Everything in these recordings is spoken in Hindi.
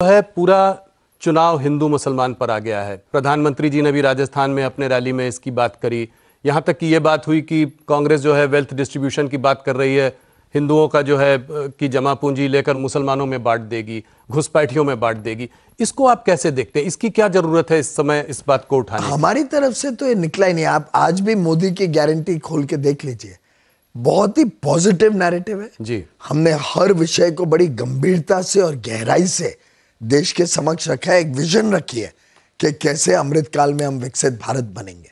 तो है पूरा चुनाव हिंदू मुसलमान पर आ गया है प्रधानमंत्री जी ने भी राजस्थान में अपने रैली में इसकी बात करी यहां तक कि यह बात हुई कि कांग्रेस जो है वेल्थ डिस्ट्रीब्यूशन की बात कर रही है हिंदुओं का जो है कि जमा पूंजी लेकर मुसलमानों में बांट देगी घुसपैठियों में बांट देगी इसको आप कैसे देखते हैं इसकी क्या जरूरत है इस समय इस बात को उठाने हमारी तरफ से तो ये निकला ही नहीं आप आज भी मोदी की गारंटी खोल के देख लीजिए बहुत ही पॉजिटिव नैरेटिव है जी हमने हर विषय को बड़ी गंभीरता से और गहराई से देश के समक्ष रखा है एक विजन रखी है कि कैसे अमृत काल में हम विकसित भारत बनेंगे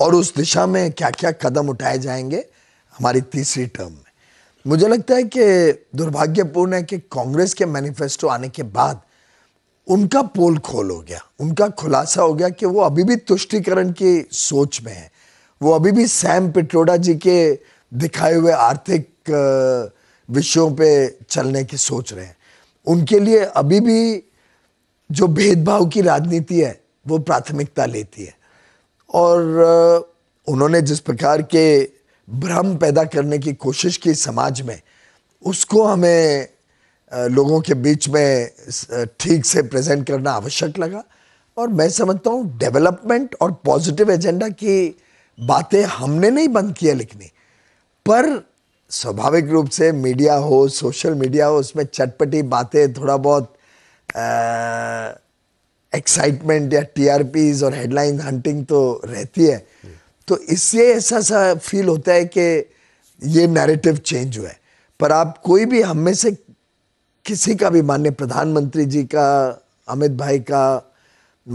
और उस दिशा में क्या क्या कदम उठाए जाएंगे हमारी तीसरी टर्म में मुझे लगता है कि दुर्भाग्यपूर्ण है कि कांग्रेस के मैनिफेस्टो आने के बाद उनका पोल खोल हो गया उनका खुलासा हो गया कि वो अभी भी तुष्टिकरण की सोच में है वो अभी भी सैम पिट्रोडा जी के दिखाए हुए आर्थिक विषयों पे चलने की सोच रहे हैं उनके लिए अभी भी जो भेदभाव की राजनीति है वो प्राथमिकता लेती है और उन्होंने जिस प्रकार के भ्रम पैदा करने की कोशिश की समाज में उसको हमें लोगों के बीच में ठीक से प्रेजेंट करना आवश्यक लगा और मैं समझता हूँ डेवलपमेंट और पॉजिटिव एजेंडा की बातें हमने नहीं बंद किया लिखनी पर स्वाभाविक रूप से मीडिया हो सोशल मीडिया हो उसमें चटपटी बातें थोड़ा बहुत एक्साइटमेंट या टीआरपीज और हेडलाइन हंटिंग तो रहती है तो इससे ऐसा सा फील होता है कि ये नैरेटिव चेंज हुआ है पर आप कोई भी हम में से किसी का भी मान्य प्रधानमंत्री जी का अमित भाई का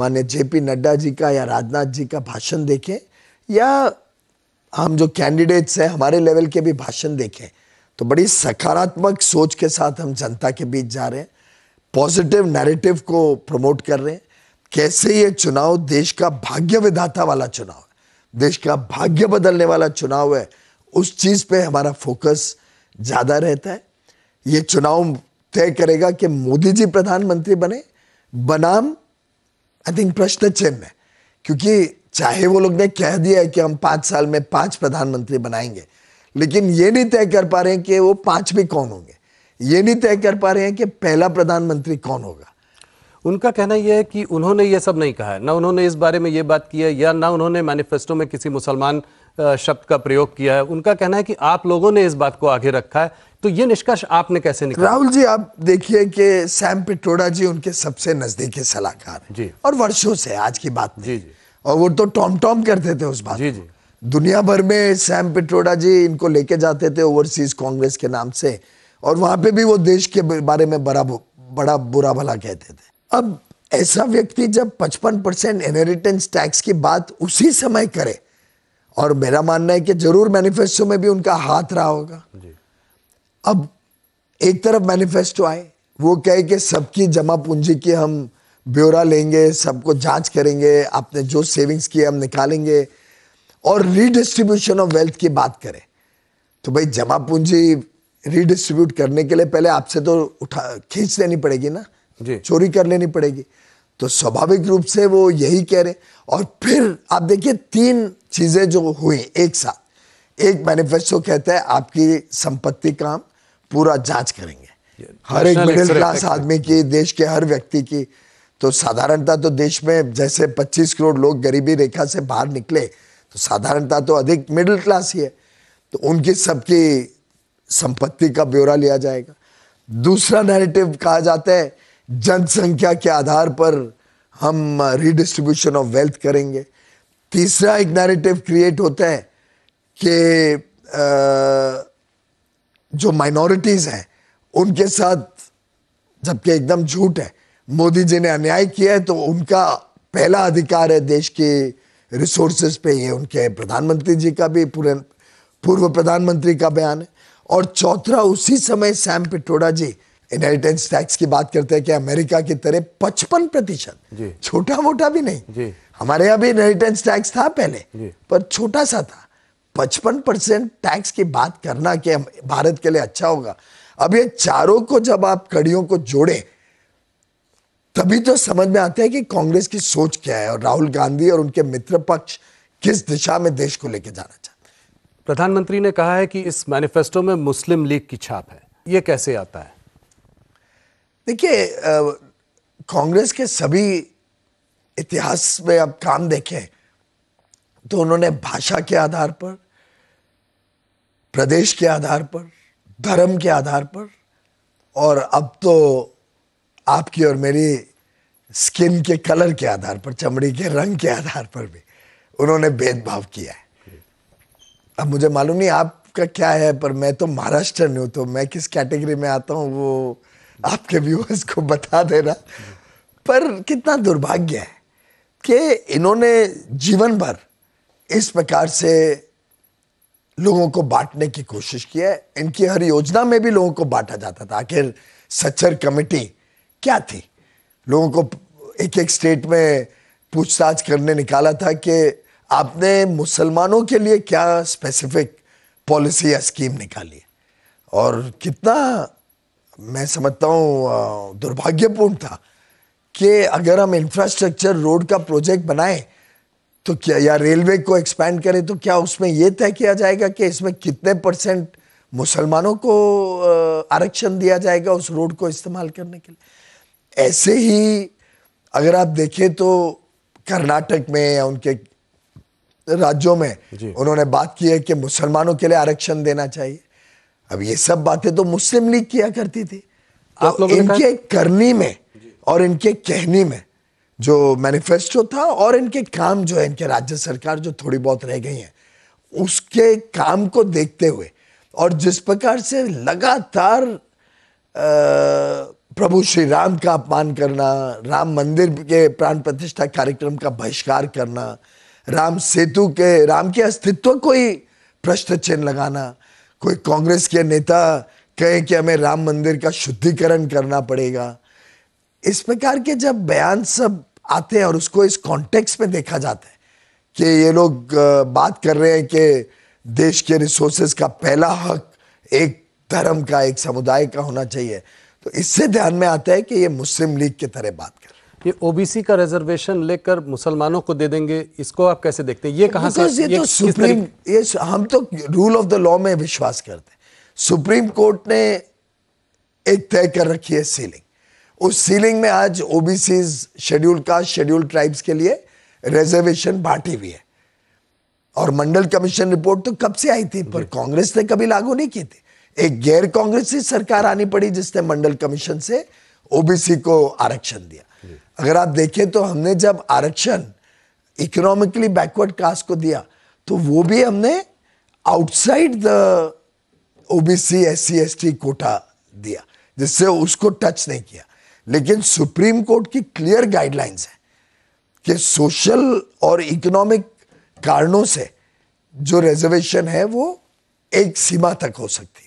मान्य जेपी नड्डा जी का या राजनाथ जी का भाषण देखें या हम जो कैंडिडेट्स हैं हमारे लेवल के भी भाषण देखें तो बड़ी सकारात्मक सोच के साथ हम जनता के बीच जा रहे हैं पॉजिटिव नैरेटिव को प्रमोट कर रहे हैं कैसे ये चुनाव देश का भाग्य विधाता वाला चुनाव है देश का भाग्य बदलने वाला चुनाव है उस चीज़ पे हमारा फोकस ज़्यादा रहता है ये चुनाव तय करेगा कि मोदी जी प्रधानमंत्री बने बनाम आई थिंक प्रश्न चिन्ह है क्योंकि चाहे वो लोग ने कह दिया है कि हम पांच साल में पांच प्रधानमंत्री बनाएंगे लेकिन ये नहीं तय कर पा रहे हैं कि वो पांच भी कौन होंगे ये नहीं तय कर पा रहे हैं कि पहला प्रधानमंत्री कौन होगा उनका कहना यह है कि उन्होंने ये सब नहीं कहा है ना उन्होंने इस बारे में ये बात की है या ना उन्होंने मैनिफेस्टो में किसी मुसलमान शब्द का प्रयोग किया है उनका कहना है कि आप लोगों ने इस बात को आगे रखा है तो ये निष्कर्ष आपने कैसे निकाला राहुल जी आप देखिए कि सैम पिटोड़ा जी उनके सबसे नजदीकी सलाहकार जी और वर्षों से आज की बात जी जी और वो तो टॉम टॉम करते थे उस बात जी जी दुनिया भर में सैम पिट्रोडा जी इनको लेके जाते थे ओवरसीज कांग्रेस के नाम से और वहां पे भी वो देश के बारे में बड़ा बड़ा बुरा भला कहते थे अब ऐसा व्यक्ति जब 55 परसेंट इनहेरिटेंस टैक्स की बात उसी समय करे और मेरा मानना है कि जरूर मैनिफेस्टो में भी उनका हाथ रहा होगा अब एक तरफ मैनिफेस्टो आए वो कहे कि सबकी जमा पूंजी की हम ब्यौरा लेंगे सबको जांच करेंगे आपने जो सेविंग्स किए हम निकालेंगे और रीडिस्ट्रीब्यूशन ऑफ वेल्थ की बात करें तो भाई जमा पूंजी रीडिस्ट्रीब्यूट करने के लिए पहले आपसे तो उठा खींच लेनी पड़ेगी ना जी चोरी कर लेनी पड़ेगी तो स्वाभाविक रूप से वो यही कह रहे और फिर आप देखिए तीन चीज़ें जो हुई एक साथ एक मैनिफेस्टो कहता है आपकी संपत्ति का हम पूरा जांच करेंगे हर एक मिडिल क्लास आदमी की देश के हर व्यक्ति की तो साधारणता तो देश में जैसे 25 करोड़ लोग गरीबी रेखा से बाहर निकले तो साधारणता तो अधिक मिडिल क्लास ही है तो उनकी सबकी संपत्ति का ब्यौरा लिया जाएगा दूसरा नैरेटिव कहा जाता है जनसंख्या के आधार पर हम रिडिस्ट्रीब्यूशन ऑफ वेल्थ करेंगे तीसरा एक नैरेटिव क्रिएट होता है कि जो माइनॉरिटीज़ हैं उनके साथ जबकि एकदम झूठ है मोदी जी ने अन्याय किया है तो उनका पहला अधिकार है देश के रिसोर्सेज पे ये उनके प्रधानमंत्री जी का भी पूरे पूर्व प्रधानमंत्री का बयान है और चौथा उसी समय सैम पिटोड़ा जी इनहेरिटेंस टैक्स की बात करते हैं कि अमेरिका की तरह पचपन प्रतिशत छोटा मोटा भी नहीं जी. हमारे यहाँ भी इनहेरिटेंस टैक्स था पहले पर छोटा सा था पचपन परसेंट टैक्स की बात करना कि भारत के लिए अच्छा होगा अब ये चारों को जब आप कड़ियों को जोड़े तभी तो समझ में आता है कि कांग्रेस की सोच क्या है और राहुल गांधी और उनके मित्र पक्ष किस दिशा में देश को लेकर जाना चाहते प्रधानमंत्री ने कहा है कि इस मैनिफेस्टो में मुस्लिम लीग की छाप है यह कैसे आता है देखिए कांग्रेस के सभी इतिहास में अब काम देखें तो उन्होंने भाषा के आधार पर प्रदेश के आधार पर धर्म के आधार पर और अब तो आपकी और मेरी स्किन के कलर के आधार पर चमड़ी के रंग के आधार पर भी उन्होंने भेदभाव किया है अब मुझे मालूम नहीं आपका क्या है पर मैं तो महाराष्ट्र में हूँ तो मैं किस कैटेगरी में आता हूँ वो आपके व्यूअर्स को बता देना पर कितना दुर्भाग्य है कि इन्होंने जीवन भर इस प्रकार से लोगों को बांटने की कोशिश की है इनकी हर योजना में भी लोगों को बांटा जाता था आखिर सच्चर कमेटी क्या थी लोगों को एक एक स्टेट में पूछताछ करने निकाला था कि आपने मुसलमानों के लिए क्या स्पेसिफिक पॉलिसी या स्कीम निकाली और कितना मैं समझता हूँ दुर्भाग्यपूर्ण था कि अगर हम इंफ्रास्ट्रक्चर रोड का प्रोजेक्ट बनाएं तो क्या या रेलवे को एक्सपैंड करें तो क्या उसमें यह तय किया जाएगा कि इसमें कितने परसेंट मुसलमानों को आरक्षण दिया जाएगा उस रोड को इस्तेमाल करने के लिए ऐसे ही अगर आप देखें तो कर्नाटक में या उनके राज्यों में उन्होंने बात की है कि मुसलमानों के लिए आरक्षण देना चाहिए अब ये सब बातें तो मुस्लिम लीग किया करती थी तो आप इनके करनी में और इनके कहने में जो मैनिफेस्टो था और इनके काम जो है इनके राज्य सरकार जो थोड़ी बहुत रह गई है उसके काम को देखते हुए और जिस प्रकार से लगातार प्रभु श्री राम का अपमान करना राम मंदिर के प्राण प्रतिष्ठा कार्यक्रम का बहिष्कार करना राम सेतु के राम के अस्तित्व को ही प्रश्न चिन्ह लगाना कोई कांग्रेस के नेता कहें कि हमें राम मंदिर का शुद्धिकरण करना पड़ेगा इस प्रकार के जब बयान सब आते हैं और उसको इस कॉन्टेक्स्ट में देखा जाता है कि ये लोग बात कर रहे हैं कि देश के रिसोर्सेज का पहला हक एक धर्म का एक समुदाय का होना चाहिए तो इससे ध्यान में आता है कि ये मुस्लिम लीग की तरह बात कर ये ओबीसी का रिजर्वेशन लेकर मुसलमानों को दे देंगे इसको आप कैसे देखते हैं ये कहां से ये, ये तो सुप्रीम ये हम तो रूल ऑफ द लॉ में विश्वास करते हैं सुप्रीम कोर्ट ने एक तय कर रखी है सीलिंग उस सीलिंग में आज OBC schedule caste schedule tribes के लिए रिजर्वेशन बांटी हुई है और मंडल कमीशन रिपोर्ट तो कब से आई थी पर कांग्रेस ने कभी लागू नहीं की थी एक गैर कांग्रेसी सरकार आनी पड़ी जिसने मंडल कमीशन से ओबीसी को आरक्षण दिया अगर आप देखें तो हमने जब आरक्षण इकोनॉमिकली बैकवर्ड कास्ट को दिया तो वो भी हमने outside the OBC S C S T quota दिया जिससे उसको टच नहीं किया लेकिन सुप्रीम कोर्ट की क्लियर गाइडलाइंस है कि सोशल और इकोनॉमिक कारणों से जो रिजर्वेशन है वो एक सीमा तक हो सकती है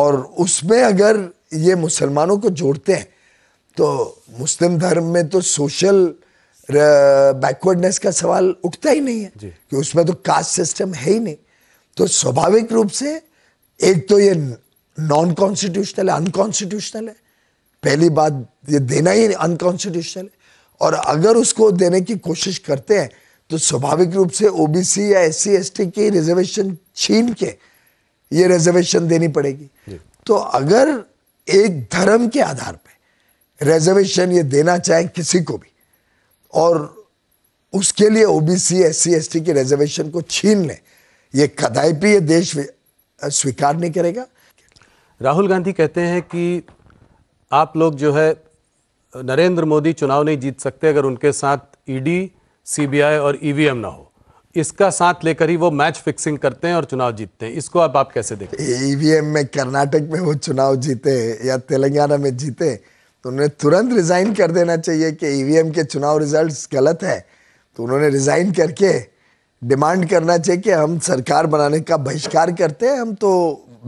और उसमें अगर ये मुसलमानों को जोड़ते हैं तो मुस्लिम धर्म में तो सोशल बैकवर्डनेस का सवाल उठता ही नहीं है कि उसमें तो कास्ट सिस्टम है ही नहीं तो स्वाभाविक रूप से एक तो ये नॉन कॉन्स्टिट्यूशनल है अनकॉन्स्टिट्यूशनल है पहली बात ये देना ही अनकॉन्स्टिट्यूशनल है और अगर उसको देने की कोशिश करते हैं तो स्वाभाविक रूप से ओबीसी या एस सी की रिजर्वेशन छीन के ये रिजर्वेशन देनी पड़ेगी तो अगर एक धर्म के आधार पे रिजर्वेशन ये देना चाहे किसी को भी और उसके लिए ओबीसी एससी एसटी के रिजर्वेशन को छीन ले ये कदापि ये देश स्वीकार नहीं करेगा राहुल गांधी कहते हैं कि आप लोग जो है नरेंद्र मोदी चुनाव नहीं जीत सकते अगर उनके साथ ईडी e सीबीआई और ईवीएम e ना हो इसका साथ लेकर ही वो मैच फिक्सिंग करते हैं और चुनाव जीतते हैं इसको अब आप कैसे देखते हैं ईवीएम में कर्नाटक में वो चुनाव जीते या तेलंगाना में जीते तो उन्हें तुरंत रिजाइन कर देना चाहिए कि ईवीएम के चुनाव रिजल्ट गलत है तो उन्होंने रिजाइन करके डिमांड करना चाहिए कि हम सरकार बनाने का बहिष्कार करते हैं हम तो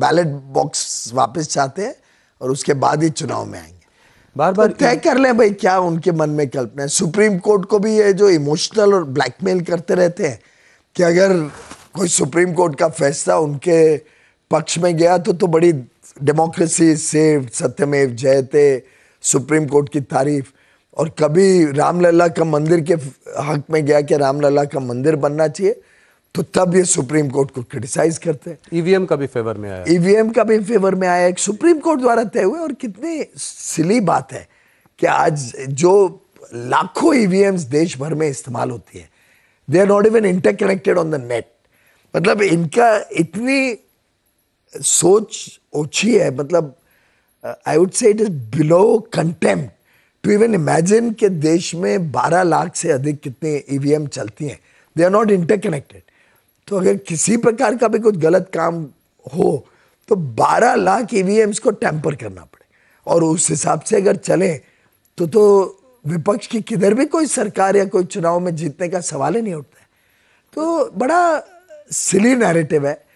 बैलेट बॉक्स वापस चाहते हैं और उसके बाद ही चुनाव में आएंगे बार तो बार तो तय कर लें भाई क्या उनके मन में कल्पना है सुप्रीम कोर्ट को भी ये जो इमोशनल और ब्लैकमेल करते रहते हैं कि अगर कोई सुप्रीम कोर्ट का फैसला उनके पक्ष में गया तो तो बड़ी डेमोक्रेसी सेव सत्यमेव जयते सुप्रीम कोर्ट की तारीफ और कभी रामलला का मंदिर के हक में गया कि रामलला का मंदिर बनना चाहिए तो तब ये सुप्रीम कोर्ट को क्रिटिसाइज करते हैं ईवीएम का भी फेवर में आया ईवीएम का भी फेवर में आया एक सुप्रीम कोर्ट द्वारा तय हुए और कितनी सिली बात है कि आज जो लाखों ईवीएम्स देश भर में इस्तेमाल होती है they are not even interconnected on the net मतलब इनका इतनी सोच ओछी है मतलब I would say it is below contempt to even imagine के देश में 12 लाख से अधिक कितने ईवीएम e चलती हैं दे आर नॉट इंटरकनेक्टेड तो अगर किसी प्रकार का भी कुछ गलत काम हो तो 12 लाख ईवीएम्स e को टैंपर करना पड़े और उस हिसाब से अगर चलें तो तो विपक्ष की किधर भी कोई सरकार या कोई चुनाव में जीतने का सवाल ही नहीं उठता है तो बड़ा सिली नैरेटिव है